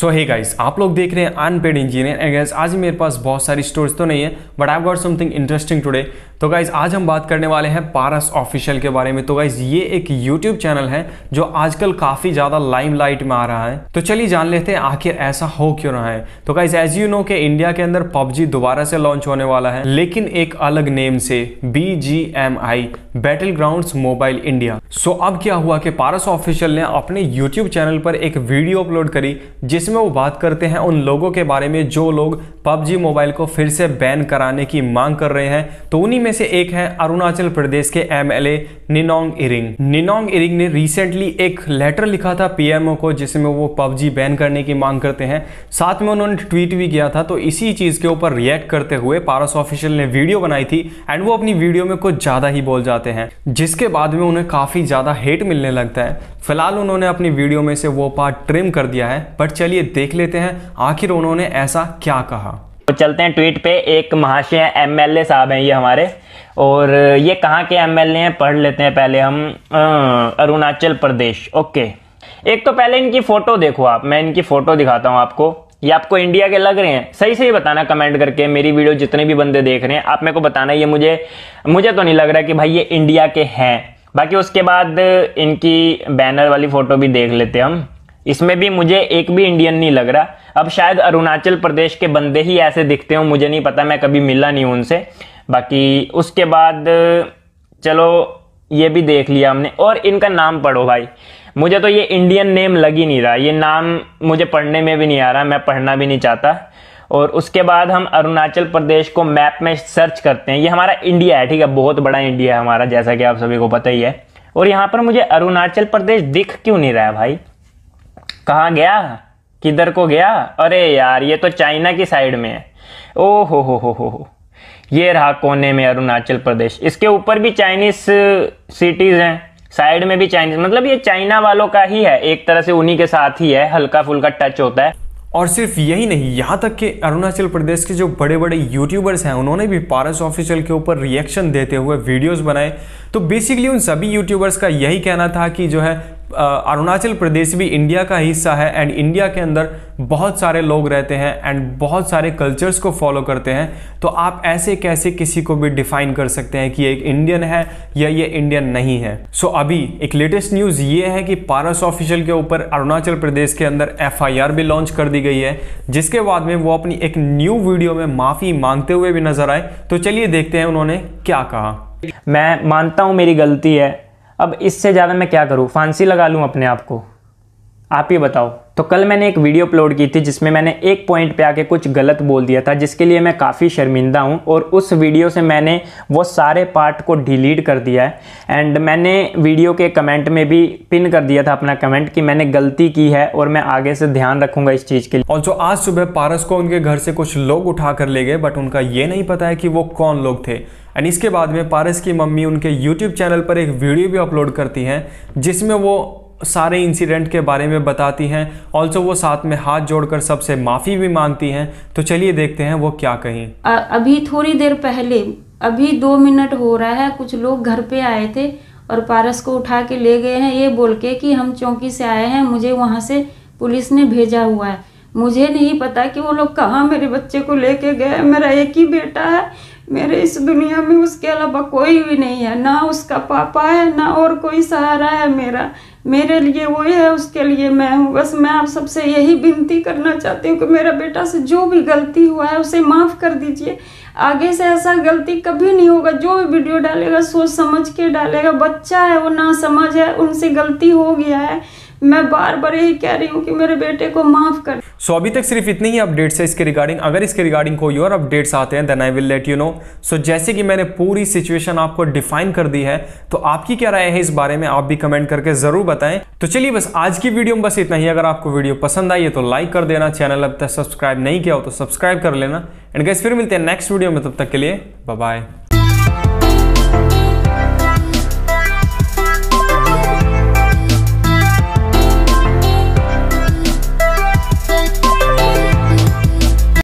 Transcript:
सो है गाइस आप लोग देख रहे हैं अनपेड इंजीनियर एंड गाइस आज मेरे पास बहुत सारी स्टोरीज तो नहीं है but I got something interesting today तो गाइस आज हम बात करने वाले हैं पारस ऑफिशियल के बारे में तो गाइस ये एक यूट्यूब चैनल है जो आजकल काफी ज्यादा लाइमलाइट में आ रहा है तो चलिए जान लेते हैं आखिर ऐसा हो क्यों रहा है तो गाइज एज यू नो के इंडिया के अंदर पबजी दोबारा से लॉन्च होने वाला है लेकिन एक अलग नेम से B G M I battleground mobile India so अब क्या हुआ कि पारस ऑफिशियल ने अपने यूट्यूब चैनल पर एक वीडियो अपलोड करी जिस जिसमें वो बात करते हैं उन लोगों के बारे में जो लोग पबजी मोबाइल को फिर से बैन कराने की मांग कर रहे हैं तो उन्हीं में से एक है अरुणाचल प्रदेश के एमएलए निनोंग इरिंग निनोंग इरिंग ने रिसेंटली एक लेटर लिखा था पीएमओ को जिसमें वो पबजी बैन करने की मांग करते हैं साथ में उन्होंने ट्वीट भी किया था तो इसी चीज़ के ऊपर रिएक्ट करते हुए पारस ऑफिशियल ने वीडियो बनाई थी एंड वो अपनी वीडियो में कुछ ज़्यादा ही बोल जाते हैं जिसके बाद में उन्हें काफ़ी ज़्यादा हेट मिलने लगता है फिलहाल उन्होंने अपनी वीडियो में से वो पार्ट ट्रिम कर दिया है बट चलिए चलिए देख लेते हैं आखिर उन्होंने ऐसा क्या कहा तो चलते हैं ट्वीट पे एक महाशय एमएलए साहब हैं ये हमारे और ये कहाँ के एमएलए हैं पढ़ लेते हैं पहले हम अरुणाचल प्रदेश ओके एक तो पहले इनकी फोटो देखो आप मैं इनकी फोटो दिखाता हूँ आपको ये आपको इंडिया के लग रहे हैं सही सही बताना कमेंट करके मेरी वीडियो जितने भी बंदे देख रहे हैं आप मेरे को बताना ये मुझे मुझे तो नहीं लग रहा कि भाई ये इंडिया के हैं बाकी उसके बाद इनकी बैनर वाली फोटो भी देख लेते हैं हम इसमें भी मुझे एक भी इंडियन नहीं लग रहा अब शायद अरुणाचल प्रदेश के बंदे ही ऐसे दिखते हो मुझे नहीं पता मैं कभी मिला नहीं उनसे बाकी उसके बाद चलो ये भी देख लिया हमने और इनका नाम पढ़ो भाई मुझे तो ये इंडियन नेम लग ही नहीं रहा ये नाम मुझे पढ़ने में भी नहीं आ रहा मैं पढ़ना भी नहीं चाहता और उसके बाद हम अरुणाचल प्रदेश को मैप में सर्च करते हैं ये हमारा इंडिया है ठीक है बहुत बड़ा इंडिया है हमारा जैसा कि आप सभी को पता ही है और यहाँ पर मुझे अरुणाचल प्रदेश दिख क्यों नहीं रहा है भाई कहाँ गया किधर को गया अरे यार ये तो चाइना की साइड में है ओ हो हो हो हो ये रहा कोने में अरुणाचल प्रदेश इसके ऊपर भी चाइनीस सिटीज़ हैं साइड में भी चाइनीज मतलब ये चाइना वालों का ही है एक तरह से उन्हीं के साथ ही है हल्का फुल्का टच होता है और सिर्फ यही नहीं यहाँ तक कि अरुणाचल प्रदेश के जो बड़े बड़े यूट्यूबर्स हैं उन्होंने भी पारस ऑफिशियल के ऊपर रिएक्शन देते हुए वीडियोस बनाए तो बेसिकली उन सभी यूट्यूबर्स का यही कहना था कि जो है अरुणाचल प्रदेश भी इंडिया का हिस्सा है एंड इंडिया के अंदर बहुत सारे लोग रहते हैं एंड बहुत सारे कल्चर्स को फॉलो करते हैं तो आप ऐसे कैसे किसी को भी डिफाइन कर सकते हैं कि ये एक इंडियन है या ये इंडियन नहीं है सो so, अभी एक लेटेस्ट न्यूज़ ये है कि पारस ऑफिशियल के ऊपर अरुणाचल प्रदेश के अंदर एफ भी लॉन्च कर दी गई है जिसके बाद में वो अपनी एक न्यू वीडियो में माफ़ी मांगते हुए भी नजर आए तो चलिए देखते हैं उन्होंने क्या कहा मैं मानता हूँ मेरी गलती है अब इससे ज़्यादा मैं क्या करूँ फांसी लगा लूँ अपने आप को आप ही बताओ तो कल मैंने एक वीडियो अपलोड की थी जिसमें मैंने एक पॉइंट पे आके कुछ गलत बोल दिया था जिसके लिए मैं काफ़ी शर्मिंदा हूँ और उस वीडियो से मैंने वो सारे पार्ट को डिलीट कर दिया है एंड मैंने वीडियो के कमेंट में भी पिन कर दिया था अपना कमेंट कि मैंने गलती की है और मैं आगे से ध्यान रखूंगा इस चीज़ के लिए और जो आज सुबह पारस को उनके घर से कुछ लोग उठा कर ले गए बट उनका ये नहीं पता है कि वो कौन लोग थे एंड इसके बाद में पारस की मम्मी उनके यूट्यूब चैनल पर एक वीडियो भी अपलोड करती हैं जिसमें वो सारे इंसिडेंट के बारे में बताती हैं ऑल्सो वो साथ में हाथ जोड़कर सबसे माफ़ी भी मांगती हैं तो चलिए देखते हैं वो क्या कहीं अभी थोड़ी देर पहले अभी दो मिनट हो रहा है कुछ लोग घर पे आए थे और पारस को उठा के ले गए हैं ये बोल के कि हम चौकी से आए हैं मुझे वहाँ से पुलिस ने भेजा हुआ है मुझे नहीं पता कि वो लोग कहाँ मेरे बच्चे को लेके गए मेरा एक ही बेटा है मेरे इस दुनिया में उसके अलावा कोई भी नहीं है ना उसका पापा है ना और कोई सहारा है मेरा मेरे लिए वो है उसके लिए मैं हूँ बस मैं आप सबसे यही विनती करना चाहती हूँ कि मेरा बेटा से जो भी गलती हुआ है उसे माफ़ कर दीजिए आगे से ऐसा गलती कभी नहीं होगा जो भी वीडियो डालेगा सोच समझ के डालेगा बच्चा है वो ना समझ है उनसे गलती हो गया है मैं बार बार यही कह रही हूँ कि मेरे बेटे को माफ़ कर सो so, अभी तक सिर्फ इतनी ही अपडेट्स है इसके रिगार्डिंग अगर इसके रिगार्डिंग कोई और अपडेट्स आते हैं then I will let you know so जैसे कि मैंने पूरी सिचुएशन आपको डिफाइन कर दी है तो आपकी क्या राय है इस बारे में आप भी कमेंट करके जरूर बताएं तो चलिए बस आज की वीडियो में बस इतना ही अगर आपको वीडियो पसंद आई है तो लाइक कर देना चैनल अब तक सब्सक्राइब नहीं किया हो तो सब्सक्राइब कर लेना एंड गैस फिर मिलते हैं नेक्स्ट वीडियो में तब तक के लिए बाय